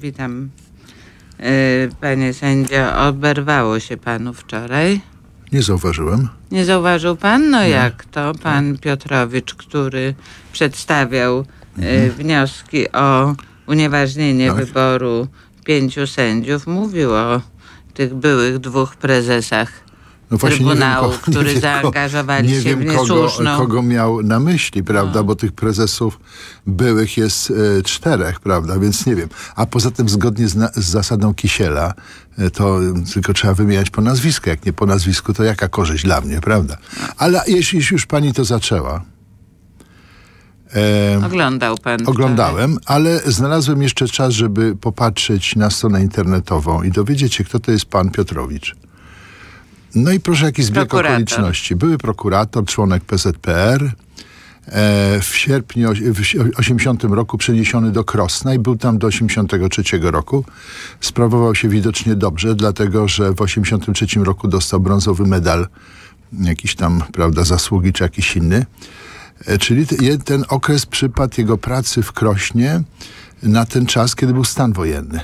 Witam. E, panie sędzio, oberwało się panu wczoraj. Nie zauważyłem. Nie zauważył pan? No Nie. jak to? Pan Piotrowicz, który przedstawiał e, mhm. wnioski o unieważnienie tak. wyboru pięciu sędziów, mówił o tych byłych dwóch prezesach no Trybunału, wiem, ko, który zaangażowali nie się wiem, w niesłuszną... Kogo, kogo miał na myśli, prawda, no. bo tych prezesów byłych jest e, czterech, prawda, więc nie wiem. A poza tym zgodnie z, na, z zasadą Kisiela, e, to tylko trzeba wymieniać po nazwisku. Jak nie po nazwisku, to jaka korzyść dla mnie, prawda? Ale jeśli już pani to zaczęła, E, Oglądał pan. Oglądałem, ale znalazłem jeszcze czas, żeby popatrzeć na stronę internetową i dowiedzieć się, kto to jest pan Piotrowicz. No i proszę, jaki zbieg prokurator. okoliczności. Były prokurator, członek PZPR, e, w sierpniu w 80 roku przeniesiony do Krosna i był tam do 83 roku. Sprawował się widocznie dobrze, dlatego że w 83 roku dostał brązowy medal, jakiś tam, prawda, zasługi czy jakiś inny. E, czyli ten okres przypadł jego pracy w Krośnie na ten czas, kiedy był stan wojenny.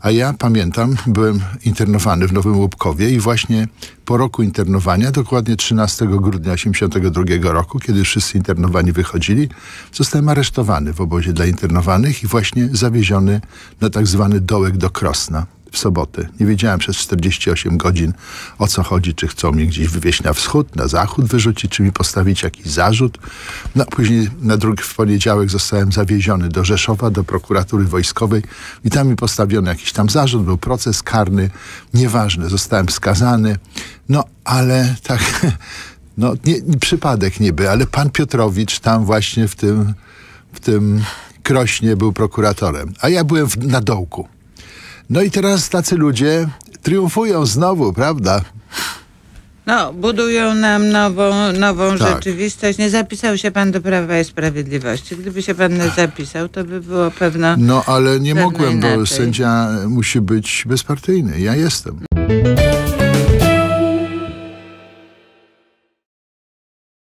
A ja pamiętam, byłem internowany w Nowym Łubkowie i właśnie po roku internowania, dokładnie 13 grudnia 1982 roku, kiedy wszyscy internowani wychodzili, zostałem aresztowany w obozie dla internowanych i właśnie zawieziony na tak zwany dołek do Krosna w sobotę. Nie wiedziałem przez 48 godzin o co chodzi, czy chcą mnie gdzieś wywieźć na wschód, na zachód wyrzucić, czy mi postawić jakiś zarzut. No później na drugi w poniedziałek zostałem zawieziony do Rzeszowa, do prokuratury wojskowej i tam mi postawiono jakiś tam zarzut, był proces karny, nieważne, zostałem skazany. No ale tak, no nie, przypadek niby, ale pan Piotrowicz tam właśnie w tym, w tym Krośnie był prokuratorem, a ja byłem w, na dołku. No i teraz tacy ludzie triumfują znowu, prawda? No, budują nam nową, nową tak. rzeczywistość. Nie zapisał się pan do Prawa i Sprawiedliwości. Gdyby się pan nie zapisał, to by było pewno. No, ale nie mogłem, inaczej. bo sędzia musi być bezpartyjny. Ja jestem.